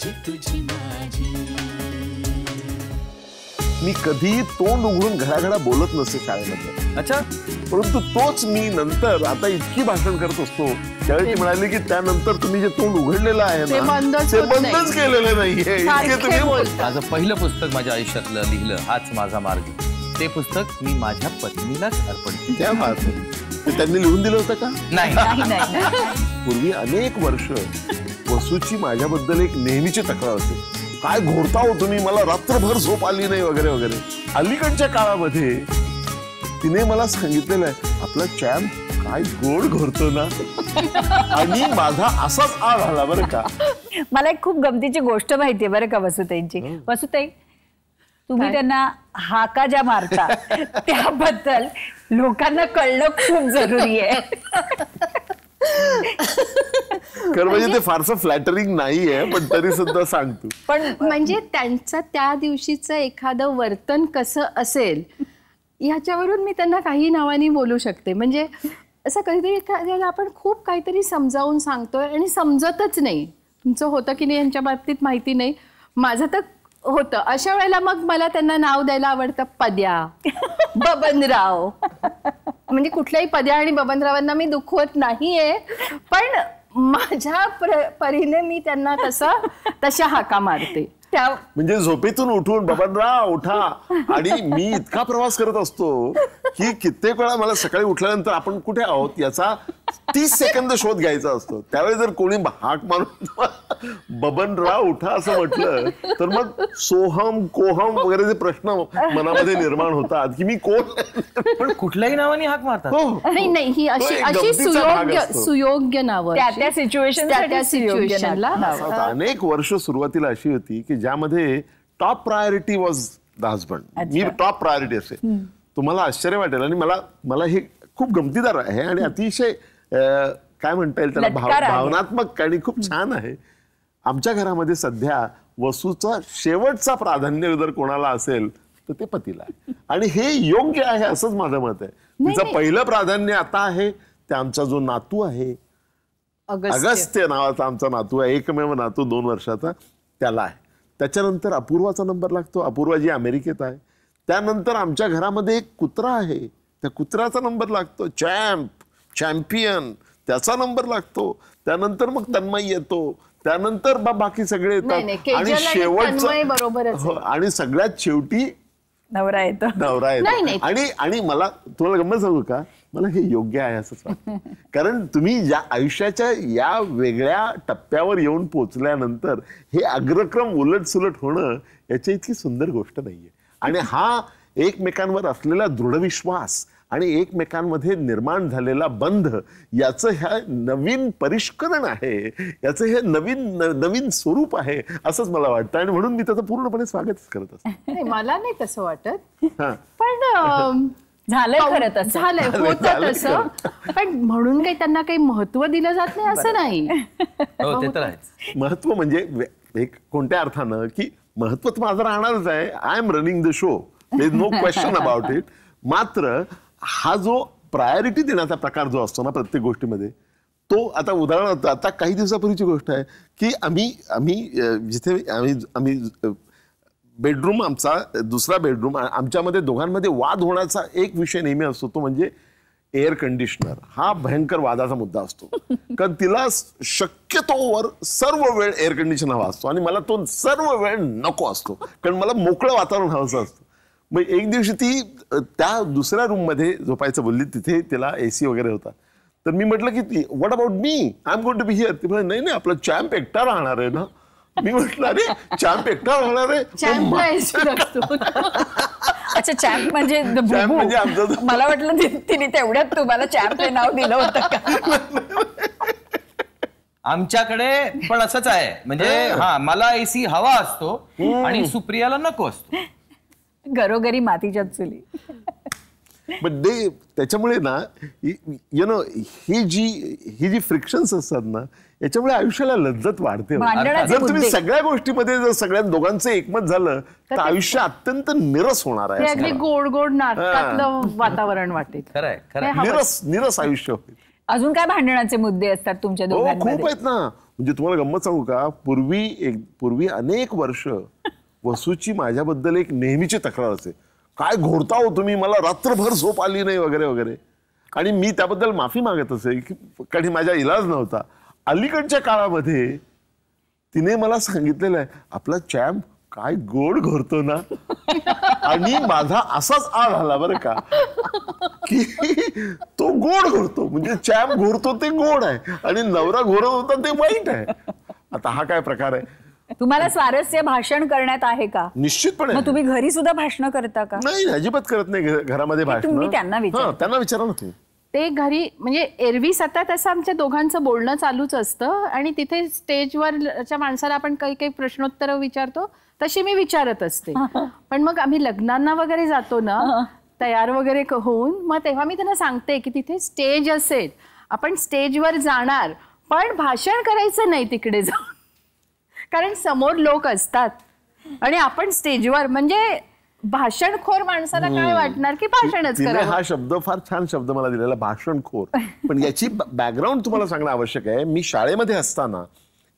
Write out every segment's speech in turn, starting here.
जी माझी मी कधीही तोंड उघडून घडाघडा बोलत नसे शाळेमध्ये अच्छा परंतु तोच मी नंतर आता इतकी भाषण करत असतो त्यावेळी ती की त्यानंतर तुम्ही जे तोंड उघडलेलं आहे ना ते बंदच केलेलं नाहीये माझं पहिलं पुस्तक माझ्या आयुष्यातलं लिहिलं हाच माझा मार्ग ते पुस्तक मी माझ्या पत्नीलाच अर्पण केलं त्यांनी लिहून दिलं होतं का नाही पूर्वी अनेक वर्ष वसूची माझ्याबद्दल एक नेहमीची तक्रार होती काय घोडता हो तुम्ही मला रात्रभर झोप आली नाही वगैरे वगैरे अलीकडच्या काळामध्ये तिने मला सांगितलेलं आहे आपला चॅम काय गोड घोरतो ना आणि माझा असाच आळ आला बरं का मला एक खूप गमतीची गोष्ट माहितीये बरं का वसुताईंची हो. वसुताई तुम्ही त्यांना हाका ज्या मारता त्याबद्दल लोकांना कळणं खूप जरुरी आहे खरं म्हणजे ते म्हणजे- फारसं फ्लॅटरिंग नाहीये पण तरी सुद्धा सांगतो पण म्हणजे त्यांचं त्या दिवशीचं एखादं वर्तन कसं असेल याच्यावरून मी त्यांना काही नावाने बोलू शकते म्हणजे असं कधीतरी एखाद्याला आपण खूप काहीतरी समजावून सांगतोय आणि समजतच नाही तुमचं होतं की नाही यांच्या बाबतीत माहिती नाही माझं तर होतं अशा वेळेला मग मला त्यांना नाव द्यायला आवडतं पद्या बबनराव म्हणजे कुठल्याही पद्या आणि बबनरावांना मी दुखवत नाहीये पण माझ्या परीने मी त्यांना तसा तशा हाका मारते त्या म्हणजे झोपेतून उठून बबनराव उठा आणि मी इतका प्रवास करत असतो की कित्येक वेळा मला सकाळी उठल्यानंतर आपण कुठे आहोत याचा तीस सेकंद शोध घ्यायचा असतो त्यावेळेस जर कोणी हाक मारून राव उठा असं म्हटलं तर मग सोहम कोहम वगैरे जे प्रश्न मनामध्ये निर्माण होतात की मी कोण पण कुठल्याही नावाने हाक मारतात हो. नाही नाही ही अशी अशी सुयोग्य सुयोग्य नाव त्या सिच्युएशन सिच्युएशनला अनेक वर्ष सुरुवातीला अशी होती की ज्यामध्ये top priority was the husband मी टॉप प्रायोरिटी असेल तुम्हाला आश्चर्य वाटेल आणि मला मला हे खूप गमतीदार आहे आणि अतिशय काय म्हणता येईल त्याला भाव भावनात्मक आणि खूप छान आहे आमच्या घरामध्ये सध्या वसूचा शेवटचा प्राधान्य जर कोणाला असेल तर ते पतीला आणि हे योग्य आहे असंच माझं मत आहे तिचं पहिलं प्राधान्य आता आहे ते आमचा जो नातू आहे अगस्त्य नावाचा आमचा नातू आहे एकमेव नातू दोन वर्षाचा त्याला आहे त्याच्यानंतर अपूर्वाचा नंबर लागतो अपूर्वा जी अमेरिकेत आहे त्यानंतर आमच्या घरामध्ये एक कुत्रा आहे त्या कुत्र्याचा नंबर लागतो चॅम्प चॅम्पियन त्याचा नंबर लागतो त्यानंतर मग तन्मय येतो त्यानंतर बाकी सगळे येतात आणि शेवटचं हो, आणि सगळ्यात शेवटी नवरा येतो नवरा येतो आणि आणि मला तुम्हाला गमत सांगू का मला हे योग्य आहे असं कारण तुम्ही या आयुष्याच्या या वेगळ्या टप्प्यावर येऊन पोचल्यानंतर हे अग्रक्रम उलट सुलट होणं याची इतकी सुंदर गोष्ट नाहीये आणि हा एकमेकांवर असलेला दृढ विश्वास आणि एकमेकांमध्ये निर्माण झालेला बंध याचं ह्या नवीन परिष्करण आहे याचं हे नवीन नवीन स्वरूप आहे असंच मला वाटतं आणि म्हणून मी त्याचं पूर्णपणे स्वागत करत असते मला नाही तसं वाटत पण झालंय हो, खरंच झालंय होत तसं पण म्हणून काही त्यांना काही महत्व दिलं जात नाही असं नाही हो, महत्व म्हणजे एक कोणत्या अर्थानं की महत्व माझं राहणारच आहे I am running the show is no question about it मात्र हा जो प्रायोरिटी देण्याचा प्रकार जो असतो ना प्रत्येक गोष्टीमध्ये तो आता उदाहरणार्थ आता काही दिवसापूर्वीची गोष्ट आहे की आम्ही आम्ही जिथे आम्ही आम्ही बेडरूम आमचा दुसरा बेडरूम आमच्यामध्ये दोघांमध्ये वाद होण्याचा एक विषय नेहमी असतो तो म्हणजे एअर कंडिशनर हा भयंकर वादाचा मुद्दा असतो कारण तिला शक्यतोवर सर्व वेळ एअर कंडिशनर हवा असतो आणि मला तो सर्व वेळ नको असतो कारण मला मोकळं वातावरण हवं असतं मग एक दिवशी ती त्या दुसऱ्या रूम मध्ये झोपायचं बोलली तिथे तिला ए सी वगैरे होता तर मी म्हटलं की ती what about me I am got to be here ती नाही नाही आपला चॅम्प एकटा राहणार आहे ना मी म्हटलं अरे चॅम्प एकटा राहणार आहे अच्छा चॅम्प म्हणजे, म्हणजे मला वाटलं तिने तेवढ्यात तुम्हाला हे नाव दिलं होतं का आमच्याकडे पण असंच आहे म्हणजे हा मला एसी हवा असतो आणि सुप्रियाला नको असतो घरोघरी मातीच्या चुली बट दे त्याच्यामुळे ना यु नो ही जी ही जी फ्रिक्शन्स असतात ना याच्यामुळे आयुष्याला लज्जत वाढते जर तुम्ही सगळ्या गोष्टीमध्ये जर सगळ्या दोघांचं एकमत झालं तर आयुष्य अत्यंत निरस होणार आहे गोड गोड नाटकातलं वातावरण वाटते खरंय खरं निरस निरस आयुष्य होईल अजून काय भांडणाचे मुद्दे असतात तुमच्या हो, खूप आहेत ना म्हणजे तुम्हाला गमत सांगू का पूर्वी एक पूर्वी अनेक वर्ष वसूची माझ्याबद्दल एक नेहमीची तक्रार असे काय घोरता हो तुम्ही मला रात्रभर झोप आली नाही वगैरे वगैरे आणि मी त्याबद्दल माफी मागत असे की काही माझा इलाज नव्हता अलीकडच्या काळामध्ये तिने मला सांगितलेलं आहे आपला चॅम्प काय गोड घोरतो ना आणि माझा असाच आळ आला बरं का की तो गोड घोरतो म्हणजे चॅम्प घोरतो ते गोड आहे आणि नवरा घोरत होता ते वाईट आहे आता हा काय प्रकार आहे तुम्हाला स्वारस्य भाषण करण्यात आहे का निश्चितपणे तुम्ही घरी सुद्धा भाषण करता का नाही अजिबात करत नाही घरामध्ये भाषण त्यांना विचारता त्यांना विचारा ना ते घरी म्हणजे एरवी सतत असं आमच्या दोघांचं बोलणं चालूच असतं आणि तिथे स्टेजवरच्या माणसाला आपण काही काही प्रश्नोत्तर विचारतो तशी मी विचारत असते पण मग आम्ही लग्नांना वगैरे जातो ना तयार वगैरे होऊन मग तेव्हा मी त्यांना सांगते की तिथे स्टेज असेल आपण स्टेजवर जाणार पण भाषण करायचं नाही तिकडे जाऊन कारण समोर लोक असतात आणि आपण स्टेजवर म्हणजे भाषणखोर माणसाला काय वाटणार की भाषणच हा शब्द फार छान शब्द मला दिलेला भाषणखोर पण याची बॅकग्राऊंड तुम्हाला सांगणं आवश्यक आहे मी शाळेमध्ये असताना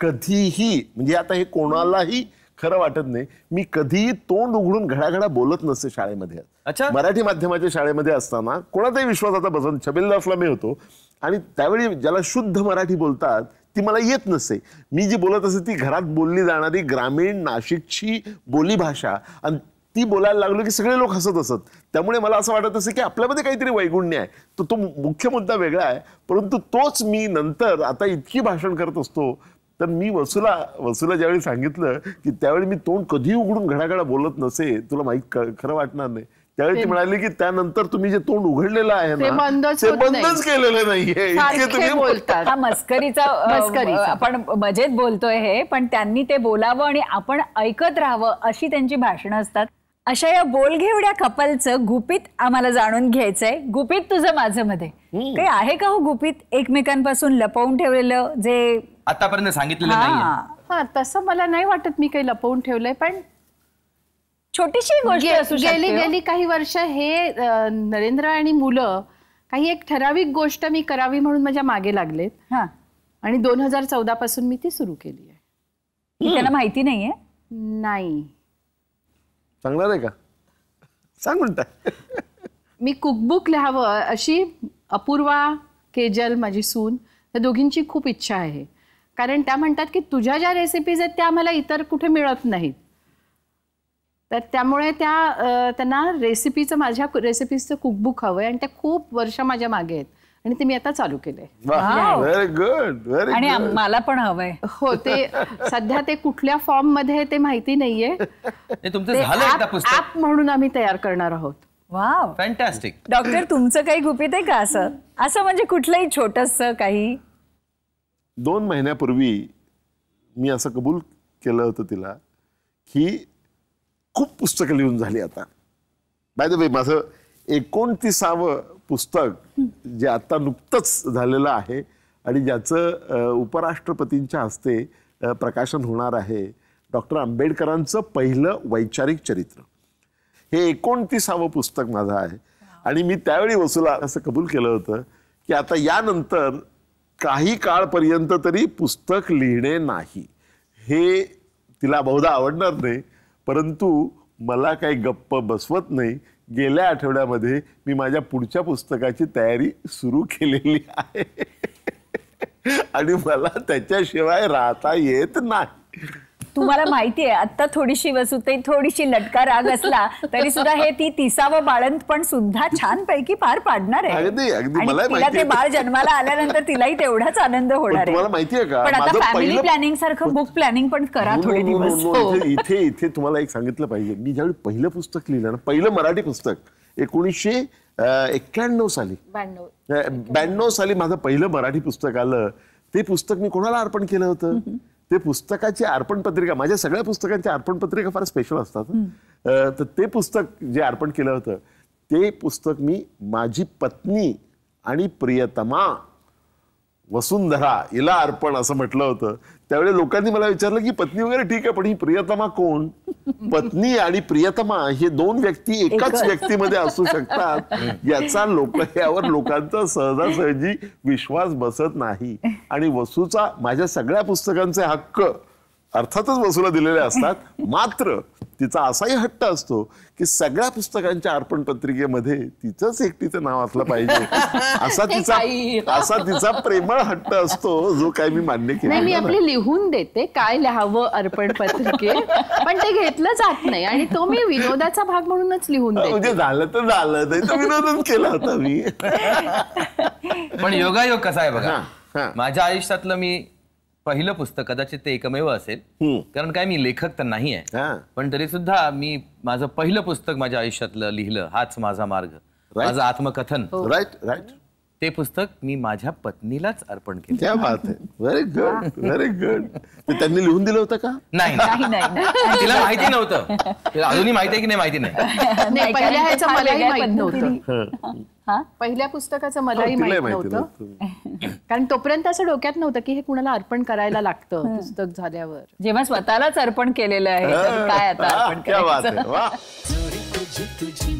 कधीही म्हणजे आता हे कोणालाही खरं वाटत नाही मी कधीही तोंड उघडून घडाघडा बोलत नसते शाळेमध्ये मराठी माध्यमाच्या शाळेमध्ये असताना कोणाचाही विश्वास आता बसून छबिलदासला मी होतो आणि त्यावेळी ज्याला शुद्ध मराठी बोलतात ती मला येत नसे मी जी बोलत असे ती घरात बोलली जाणारी ग्रामीण नाशिकची बोलीभाषा आणि ती बोलायला लागलो की सगळे लोक हसत असत त्यामुळे मला असं वाटत असे की आपल्यामध्ये काहीतरी वैगुण्य आहे तर तो, तो मुख्य मुद्दा वेगळा आहे परंतु तोच मी नंतर आता इतकी भाषण करत असतो तर मी वसुला वसुला ज्यावेळी सांगितलं की त्यावेळी मी तोंड कधी उघडून घडाघडा बोलत नसे तुला माहीत खरं वाटणार नाही त्यावेळी की त्यानंतर तुम्ही जे तोंड उघडलेलं आहे ते बंदच केलेलं नाहीये बोलतात हा मस्करीचा आपण मजेत बोलतोय हे पण त्यांनी ते बोलावं आणि आपण ऐकत राहावं अशी त्यांची भाषणं असतात अशा या बोलघेवड्या कपलचं गुपित आम्हाला जाणून घ्यायचंय गुपित तुझं माझं मध्ये काही आहे का हो गुपित एकमेकांपासून लपवून ठेवलेलं जे आतापर्यंत सांगितलेलं नाही तसं मला नाही वाटत मी काही लपवून ठेवलंय पण छोटीशी गोष्ट गेली हो. गेली काही वर्ष हे नरेंद्र आणि मुलं काही एक ठराविक गोष्ट मी करावी म्हणून माझ्या मागे लागलेत हां आणि दोन हजार चौदा पासून मी ती सुरू केली आहे त्यांना माहिती नाहीये नाही सांगणार आहे का सांग म्हणता मी कुकबुक लिहावं अशी अपूर्वा केजल माझी सून या दोघींची खूप इच्छा आहे कारण त्या म्हणतात की तुझ्या ज्या रेसिपीज आहेत त्या आम्हाला इतर कुठे मिळत नाहीत तर त्यामुळे त्या त्यांना रेसिपीचं माझ्या रेसिपीचं कुकबुक हवं आहे आणि त्या खूप वर्ष माझ्या मागे आहेत आणि ते मी आता चालू केलंय व्हेरी गुड आणि मला पण हवंय हो ते सध्या ते कुठल्या फॉर्म मध्ये ते माहिती नाहीये ऍप म्हणून आम्ही तयार करणार आहोत वाव डॉक्टर तुमचं काही गुपित आहे का असं असं म्हणजे कुठलंही छोटस काही दोन महिन्यापूर्वी मी असं कबूल केलं होतं तिला की खूप पुस्तकं लिहून झाली आता बाय द वे माझं एकोणतीसावं पुस्तक जे आता नुकतंच झालेलं आहे आणि ज्याचं उपराष्ट्रपतींच्या हस्ते प्रकाशन होणार आहे डॉक्टर आंबेडकरांचं पहिलं वैचारिक चरित्र हे एकोणतीसावं पुस्तक माझं आहे आणि मी त्यावेळी वसुला असं कबूल केलं होतं की आता यानंतर काही काळपर्यंत तरी पुस्तक लिहिणे नाही हे तिला बहुधा आवडणार नाही परंतु मला काही गप्प बसवत नाही गेल्या आठवड्यामध्ये मी माझ्या पुढच्या पुस्तकाची तयारी सुरू केलेली आहे आणि मला त्याच्याशिवाय राहता येत नाही तुम्हाला माहिती आहे आत्ता थोडीशी वसुते थोडीशी लटका राग असला तरी सुद्धा हे ती तिसावं बाळंत पण सुद्धा छान पैकी पार पाडणार आहे तिला ते बाळ जन्माला आल्यानंतर तिलाही तेवढाच आनंद होणार आहे पण आता फॅमिली प्लॅनिंग सारखं बुक प्लॅनिंग पण करा थोडे दिवस हो. इथे इथे तुम्हाला एक सांगितलं पाहिजे मी ज्यावेळी पहिलं पुस्तक लिहिलं ना पहिलं मराठी पुस्तक एकोणीसशे एक्क्याण्णव साली ब्याण्णव साली माझं पहिलं मराठी पुस्तक आलं ते पुस्तक मी कोणाला अर्पण केलं होतं ते पुस्तकाची अर्पण पत्रिका माझ्या सगळ्या पुस्तकांच्या अर्पण पत्रिका फार स्पेशल असतात तर ते पुस्तक जे अर्पण केलं होतं ते पुस्तक मी माझी पत्नी आणि प्रियतमा वसुंधरा हिला अर्पण असं म्हटलं होतं त्यावेळी लोकांनी मला विचारलं की पत्नी वगैरे ठीक आहे पण ही प्रियतमा कोण पत्नी आणि प्रियतमा हे दोन व्यक्ती एकाच व्यक्तीमध्ये असू शकतात याचा लोक यावर लोकांचा सहजासहजी विश्वास बसत नाही आणि वसूचा माझ्या सगळ्या पुस्तकांचे हक्क अर्थातच वसूला दिलेले असतात मात्र तिचा असाही हट्ट असतो की सगळ्या पुस्तकांच्या अर्पण पत्रिकेमध्ये तिचंच तिचं नाव असलं पाहिजे असा तिचा असा तिचा प्रेमळ हट्ट असतो जो काय मी मान्य केला मी आपली लिहून देते काय लिहावं अर्पण पत्रिके पण ते घेतलं जात नाही आणि तो मी विनोदाचा भाग म्हणूनच लिहून म्हणजे झालं तर झालं तर विनोदच केला होता मी पण योगायोग कसा आहे बघा माझ्या आयुष्यातलं मी पहिलं पुस्तक कदाचित ते एकमेव असेल कारण काय मी लेखक तर नाही आहे पण तरी सुद्धा मी माझं पहिलं पुस्तक माझ्या आयुष्यातलं लिहिलं हाच माझा मार्ग माझं आत्मकथन राईट हो. राईट ते पुस्तक मी माझ्या पत्नीलाच अर्पण केलं व्हेरी गुड व्हेरी गुड त्यांनी लिहून दिलं होतं का नाही तिला माहिती नव्हतं अजूनही माहिती आहे की नाही माहिती नाही पहिल्या पुस्तकाचं मलाही माहित नव्हतं कारण तोपर्यंत असं डोक्यात नव्हतं की हे कुणाला अर्पण करायला लागतं पुस्तक झाल्यावर जेव्हा स्वतःलाच अर्पण केलेलं आहे काय आता अर्पण करायचं